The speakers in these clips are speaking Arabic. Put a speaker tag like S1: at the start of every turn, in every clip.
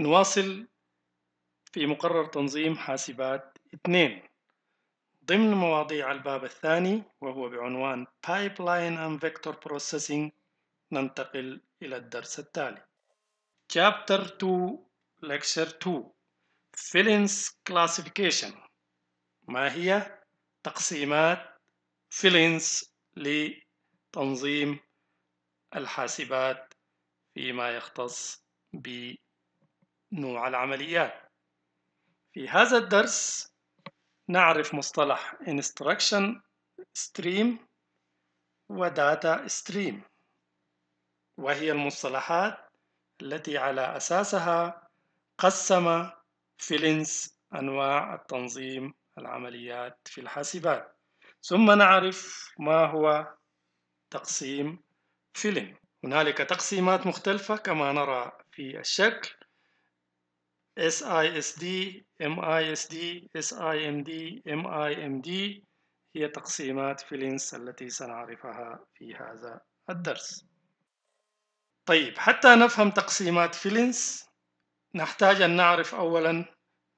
S1: نواصل في مقرر تنظيم حاسبات اثنين ضمن مواضيع الباب الثاني وهو بعنوان Pipeline and Vector Processing ننتقل إلى الدرس التالي Chapter 2 Lecture 2 Fillings Classification ما هي تقسيمات Fillings لتنظيم الحاسبات فيما يختص بالحاسبات نوع العمليات في هذا الدرس نعرف مصطلح instruction stream و data stream وهي المصطلحات التي على أساسها قسم فيلينس أنواع التنظيم العمليات في الحاسبات ثم نعرف ما هو تقسيم فيلين هنالك تقسيمات مختلفة كما نرى في الشكل SISD MISD SIMD MIMD هي تقسيمات لينس التي سنعرفها في هذا الدرس طيب حتى نفهم تقسيمات لينس نحتاج أن نعرف أولا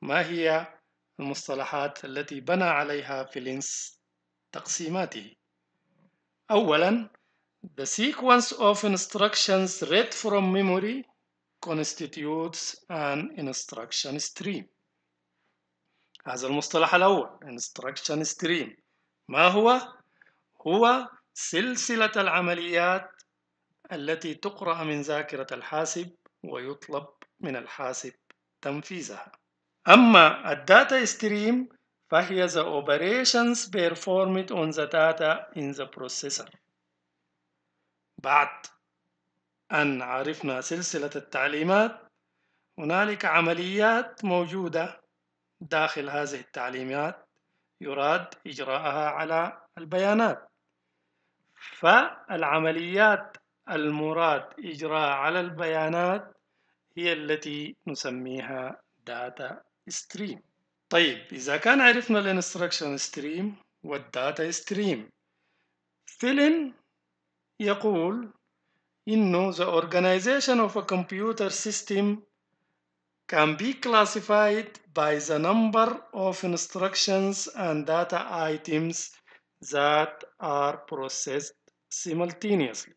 S1: ما هي المصطلحات التي بنى عليها لينس تقسيماته أولا The sequence of instructions read from memory constitutes an instruction stream هذا المصطلح الأول instruction stream ما هو؟ هو سلسلة العمليات التي تقرأ من ذاكرة الحاسب ويطلب من الحاسب تنفيذها أما الداتا stream فهي the operations performed on the data in the processor بعد أن عرفنا سلسلة التعليمات هنالك عمليات موجودة داخل هذه التعليمات يراد إجراءها على البيانات فالعمليات المراد إجراء على البيانات هي التي نسميها Data Stream طيب إذا كان عرفنا الانستركشن ستريم Data Stream فيلن يقول إنه the organization of a computer system can be classified by the number of instructions and data items that are processed simultaneously.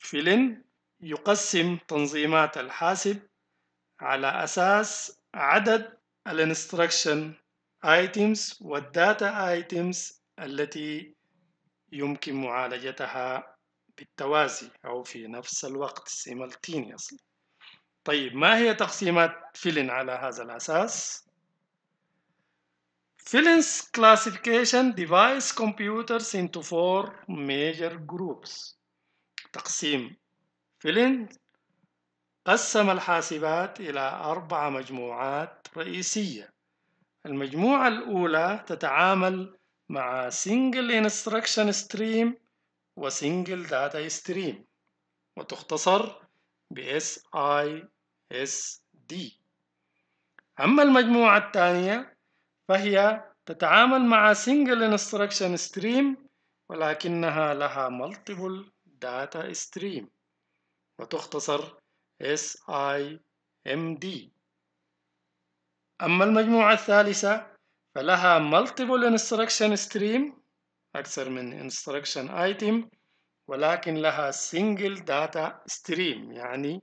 S1: فلن يقسم تنظيمات الحاسب على أساس عدد الانستركشن items والداتا items التي يمكن معالجتها بالتوازي أو في نفس الوقت simultaneously طيب ما هي تقسيمات فيلن على هذا الأساس؟ Filin's classification divides computers into four major groups تقسيم فيلن قسم الحاسبات إلى أربع مجموعات رئيسية المجموعة الأولى تتعامل مع Single Instruction Stream وسنجل داتا ستريم وتختصر ب SISD أما المجموعة الثانية فهي تتعامل مع single instruction stream ولكنها لها multiple data stream وتختصر SIMD أما المجموعة الثالثة فلها multiple instruction stream أكثر من instruction item ولكن لها single data stream يعني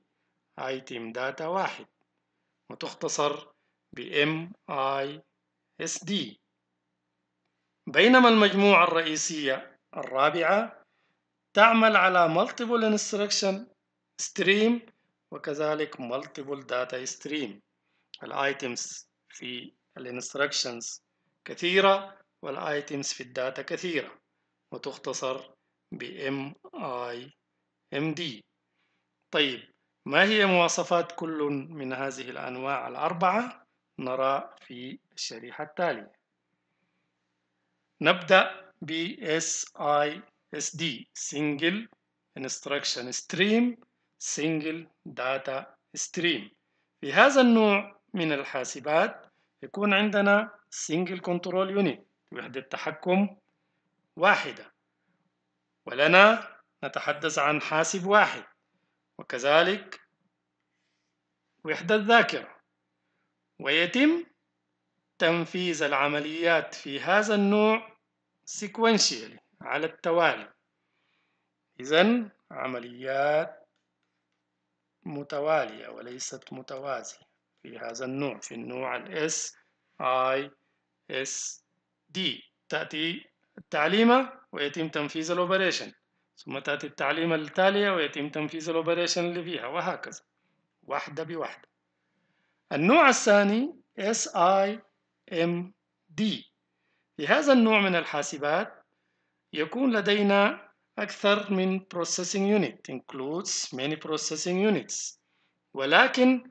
S1: item data واحد وتختصر ب MISD بينما المجموعة الرئيسية الرابعة تعمل على multiple instruction stream وكذلك multiple data stream items في الانستركشنز كثيرة والآيتمز في الداتا كثيرة وتختصر ب MIMD طيب ما هي مواصفات كل من هذه الأنواع الأربعة؟ نرى في الشريحة التالية نبدأ ب SISD Single Instruction Stream Single Data Stream في هذا النوع من الحاسبات يكون عندنا Single Control Unit وحدة تحكم واحدة ولنا نتحدث عن حاسب واحد وكذلك وحدة ذاكرة ويتم تنفيذ العمليات في هذا النوع sequentially على التوالي إذن عمليات متوالية وليست متوازية في هذا النوع في النوع I S -T. دي تأتي التعليمة ويتم تنفيذ الأوبريشن ثم تأتي التعليمة التالية ويتم تنفيذ الأوبريشن اللي فيها وهكذا واحدة بواحدة النوع الثاني SIMD في هذا النوع من الحاسبات يكون لدينا أكثر من processing unit includes many processing units ولكن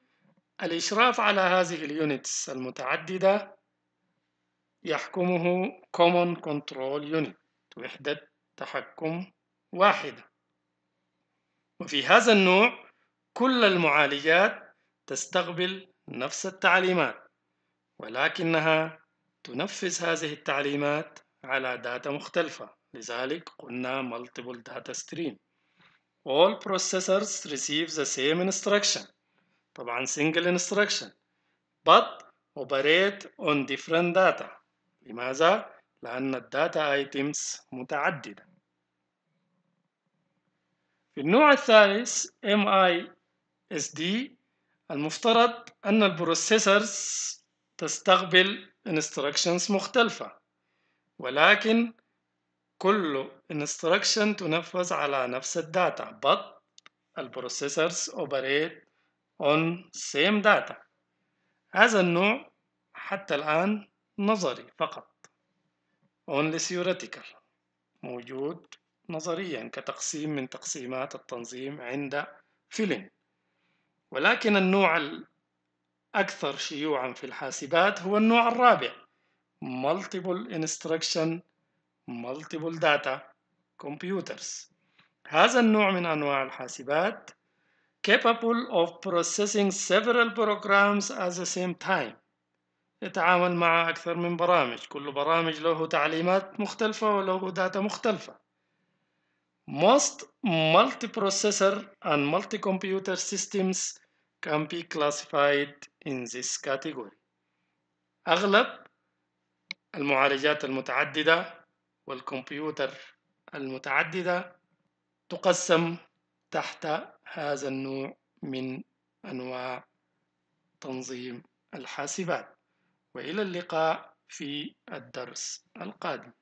S1: الإشراف على هذه اليونتس المتعددة يحكمه Common Control Unit وحدة تحكم واحدة وفي هذا النوع كل المعالجات تستقبل نفس التعليمات ولكنها تنفذ هذه التعليمات على داتا مختلفة لذلك قلنا Multiple Data Stream All processors receive the same instruction طبعا single instruction but operate on different data لماذا؟ لأن الداتا ايتيمز متعددة في النوع الثالث MISD المفترض أن البروسيسورز تستقبل instructions مختلفة ولكن كل instruction تنفذ على نفس الداتا but البروسيسورز operate on same data هذا النوع حتى الآن نظري فقط only theoretical موجود نظريا كتقسيم من تقسيمات التنظيم عند فيلين ولكن النوع الأكثر شيوعا في الحاسبات هو النوع الرابع multiple instruction multiple data computers هذا النوع من أنواع الحاسبات capable of processing several programs at the same time يتعامل مع أكثر من برامج كل برامج له تعليمات مختلفة وله داتا مختلفة Most multiprocessor and multi-computer systems can be classified in this category أغلب المعالجات المتعددة والكمبيوتر المتعددة تقسم تحت هذا النوع من أنواع تنظيم الحاسبات وإلى اللقاء في الدرس القادم